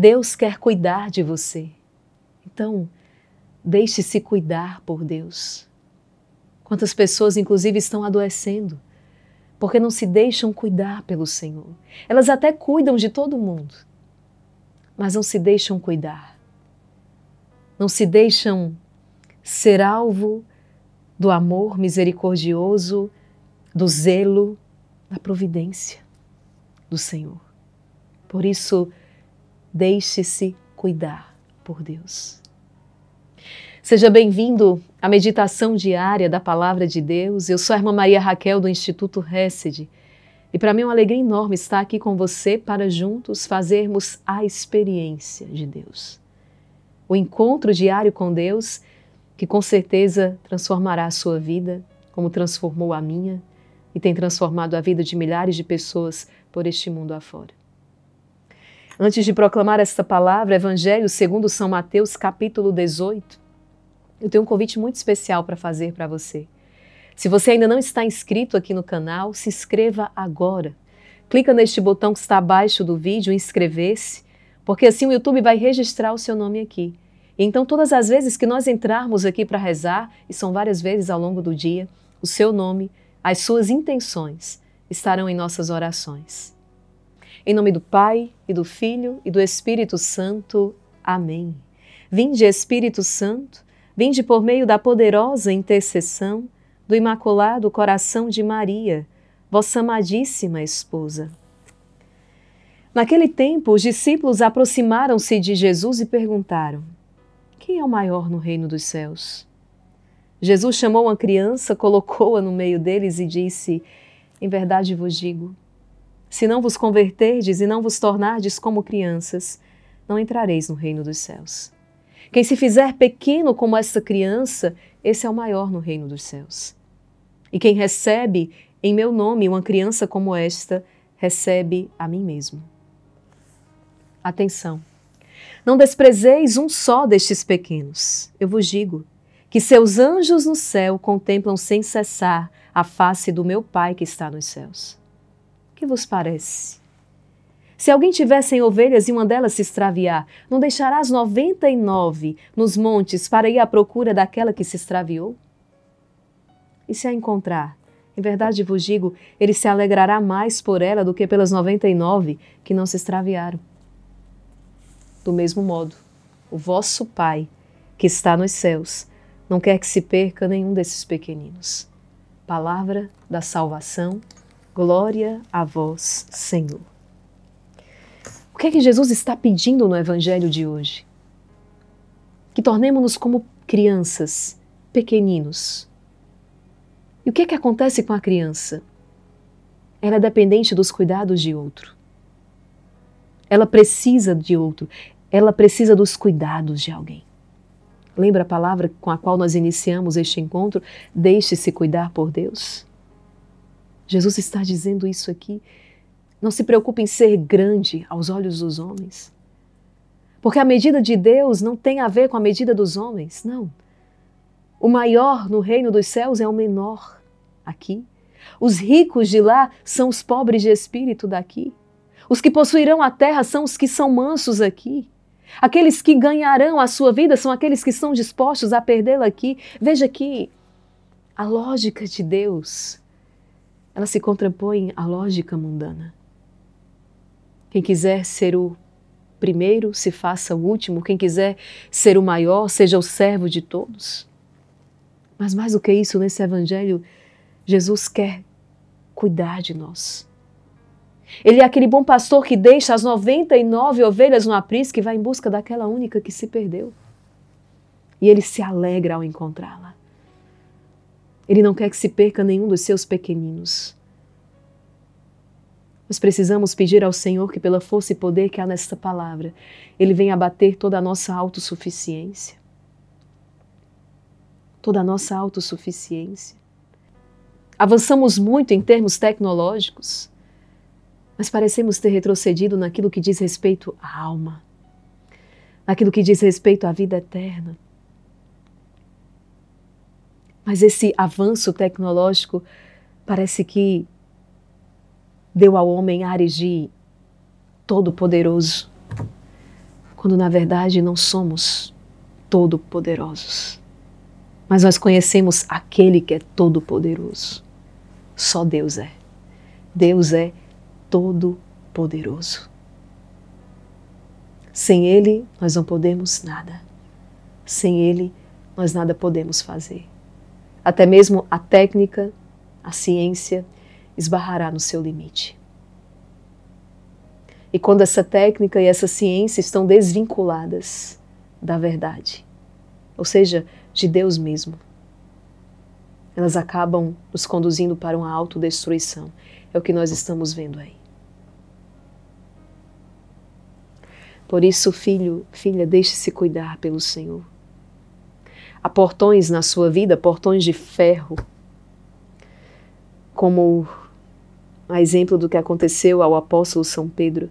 Deus quer cuidar de você. Então, deixe-se cuidar por Deus. Quantas pessoas, inclusive, estão adoecendo porque não se deixam cuidar pelo Senhor. Elas até cuidam de todo mundo, mas não se deixam cuidar. Não se deixam ser alvo do amor misericordioso, do zelo, da providência do Senhor. Por isso, Deixe-se cuidar por Deus. Seja bem-vindo à meditação diária da Palavra de Deus. Eu sou a irmã Maria Raquel do Instituto Hesed e para mim é uma alegria enorme estar aqui com você para juntos fazermos a experiência de Deus. O encontro diário com Deus que com certeza transformará a sua vida, como transformou a minha e tem transformado a vida de milhares de pessoas por este mundo afora. Antes de proclamar esta palavra, Evangelho segundo São Mateus, capítulo 18, eu tenho um convite muito especial para fazer para você. Se você ainda não está inscrito aqui no canal, se inscreva agora. Clica neste botão que está abaixo do vídeo, inscrever-se, porque assim o YouTube vai registrar o seu nome aqui. Então, todas as vezes que nós entrarmos aqui para rezar, e são várias vezes ao longo do dia, o seu nome, as suas intenções estarão em nossas orações. Em nome do Pai, e do Filho, e do Espírito Santo. Amém. Vinde, Espírito Santo, vinde por meio da poderosa intercessão do Imaculado Coração de Maria, vossa amadíssima esposa. Naquele tempo, os discípulos aproximaram-se de Jesus e perguntaram: Quem é o maior no reino dos céus? Jesus chamou uma criança, colocou-a no meio deles e disse: Em verdade vos digo, se não vos converterdes e não vos tornardes como crianças, não entrareis no reino dos céus. Quem se fizer pequeno como esta criança, esse é o maior no reino dos céus. E quem recebe em meu nome uma criança como esta, recebe a mim mesmo. Atenção! Não desprezeis um só destes pequenos. Eu vos digo que seus anjos no céu contemplam sem cessar a face do meu Pai que está nos céus. Que vos parece? Se alguém tiver cem ovelhas e uma delas se extraviar, não deixarás noventa e nove nos montes para ir à procura daquela que se extraviou? E se a encontrar, em verdade vos digo, ele se alegrará mais por ela do que pelas noventa e nove que não se extraviaram. Do mesmo modo, o vosso Pai, que está nos céus, não quer que se perca nenhum desses pequeninos. Palavra da salvação. Glória a vós, Senhor. O que é que Jesus está pedindo no Evangelho de hoje? Que tornemos-nos como crianças, pequeninos. E o que é que acontece com a criança? Ela é dependente dos cuidados de outro. Ela precisa de outro. Ela precisa dos cuidados de alguém. Lembra a palavra com a qual nós iniciamos este encontro? Deixe-se cuidar por Deus. Jesus está dizendo isso aqui. Não se preocupe em ser grande aos olhos dos homens. Porque a medida de Deus não tem a ver com a medida dos homens, não. O maior no reino dos céus é o menor aqui. Os ricos de lá são os pobres de espírito daqui. Os que possuirão a terra são os que são mansos aqui. Aqueles que ganharão a sua vida são aqueles que estão dispostos a perdê-la aqui. Veja que a lógica de Deus elas se contrapõem à lógica mundana. Quem quiser ser o primeiro, se faça o último. Quem quiser ser o maior, seja o servo de todos. Mas mais do que isso, nesse Evangelho, Jesus quer cuidar de nós. Ele é aquele bom pastor que deixa as 99 ovelhas no aprisco e vai em busca daquela única que se perdeu. E ele se alegra ao encontrá-la. Ele não quer que se perca nenhum dos seus pequeninos. Nós precisamos pedir ao Senhor que, pela força e poder que há nesta palavra, Ele venha abater toda a nossa autossuficiência. Toda a nossa autossuficiência. Avançamos muito em termos tecnológicos, mas parecemos ter retrocedido naquilo que diz respeito à alma, naquilo que diz respeito à vida eterna. Mas esse avanço tecnológico parece que deu ao homem ares de todo-poderoso, quando na verdade não somos todo-poderosos. Mas nós conhecemos aquele que é todo-poderoso. Só Deus é. Deus é todo-poderoso. Sem Ele, nós não podemos nada. Sem Ele, nós nada podemos fazer até mesmo a técnica, a ciência, esbarrará no seu limite. E quando essa técnica e essa ciência estão desvinculadas da verdade, ou seja, de Deus mesmo, elas acabam nos conduzindo para uma autodestruição. É o que nós estamos vendo aí. Por isso, filho, filha, deixe-se cuidar pelo Senhor. Há portões na sua vida, portões de ferro, como a exemplo do que aconteceu ao apóstolo São Pedro,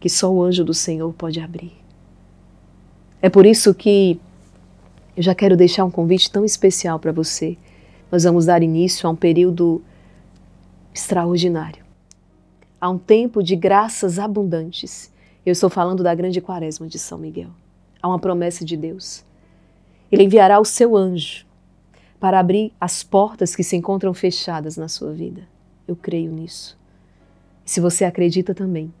que só o anjo do Senhor pode abrir. É por isso que eu já quero deixar um convite tão especial para você. Nós vamos dar início a um período extraordinário, a um tempo de graças abundantes. Eu estou falando da grande quaresma de São Miguel. Há uma promessa de Deus ele enviará o seu anjo para abrir as portas que se encontram fechadas na sua vida. Eu creio nisso. Se você acredita também,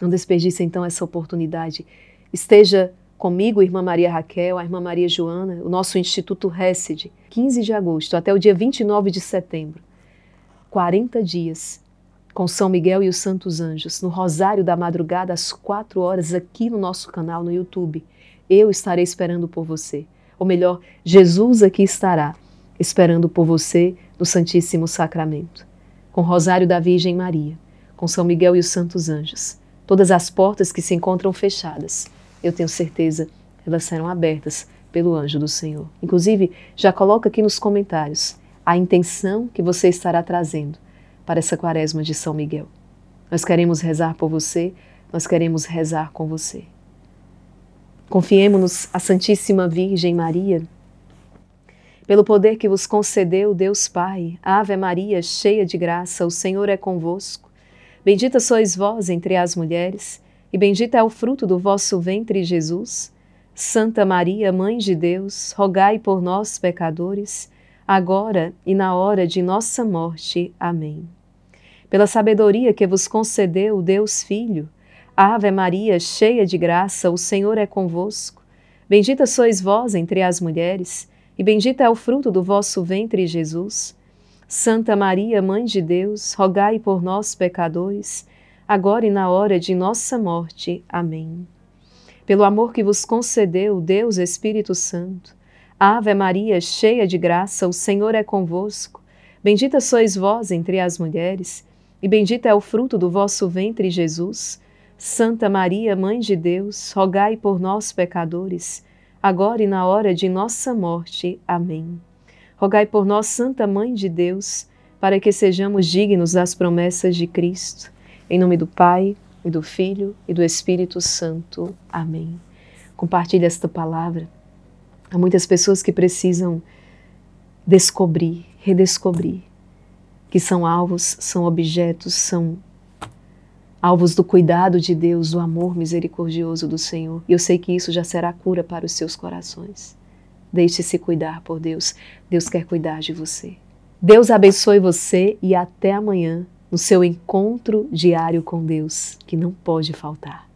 não desperdice então essa oportunidade. Esteja comigo, irmã Maria Raquel, a irmã Maria Joana, o nosso Instituto RECID, 15 de agosto até o dia 29 de setembro. 40 dias com São Miguel e os Santos Anjos, no Rosário da Madrugada, às 4 horas, aqui no nosso canal no YouTube eu estarei esperando por você. Ou melhor, Jesus aqui estará esperando por você no Santíssimo Sacramento. Com o Rosário da Virgem Maria, com São Miguel e os Santos Anjos, todas as portas que se encontram fechadas, eu tenho certeza, elas serão abertas pelo anjo do Senhor. Inclusive, já coloca aqui nos comentários a intenção que você estará trazendo para essa quaresma de São Miguel. Nós queremos rezar por você, nós queremos rezar com você. Confiemos-nos à Santíssima Virgem Maria. Pelo poder que vos concedeu Deus Pai, Ave Maria, cheia de graça, o Senhor é convosco. Bendita sois vós entre as mulheres, e bendito é o fruto do vosso ventre, Jesus. Santa Maria, Mãe de Deus, rogai por nós, pecadores, agora e na hora de nossa morte. Amém. Pela sabedoria que vos concedeu Deus Filho, Ave Maria, cheia de graça, o Senhor é convosco. Bendita sois vós entre as mulheres, e bendito é o fruto do vosso ventre, Jesus. Santa Maria, Mãe de Deus, rogai por nós, pecadores, agora e na hora de nossa morte. Amém. Pelo amor que vos concedeu, Deus Espírito Santo, Ave Maria, cheia de graça, o Senhor é convosco. Bendita sois vós entre as mulheres, e bendito é o fruto do vosso ventre, Jesus. Santa Maria, Mãe de Deus, rogai por nós, pecadores, agora e na hora de nossa morte. Amém. Rogai por nós, Santa Mãe de Deus, para que sejamos dignos das promessas de Cristo. Em nome do Pai, e do Filho, e do Espírito Santo. Amém. Compartilhe esta palavra. Há muitas pessoas que precisam descobrir, redescobrir, que são alvos, são objetos, são alvos do cuidado de Deus, do amor misericordioso do Senhor. E eu sei que isso já será cura para os seus corações. Deixe-se cuidar por Deus. Deus quer cuidar de você. Deus abençoe você e até amanhã no seu encontro diário com Deus, que não pode faltar.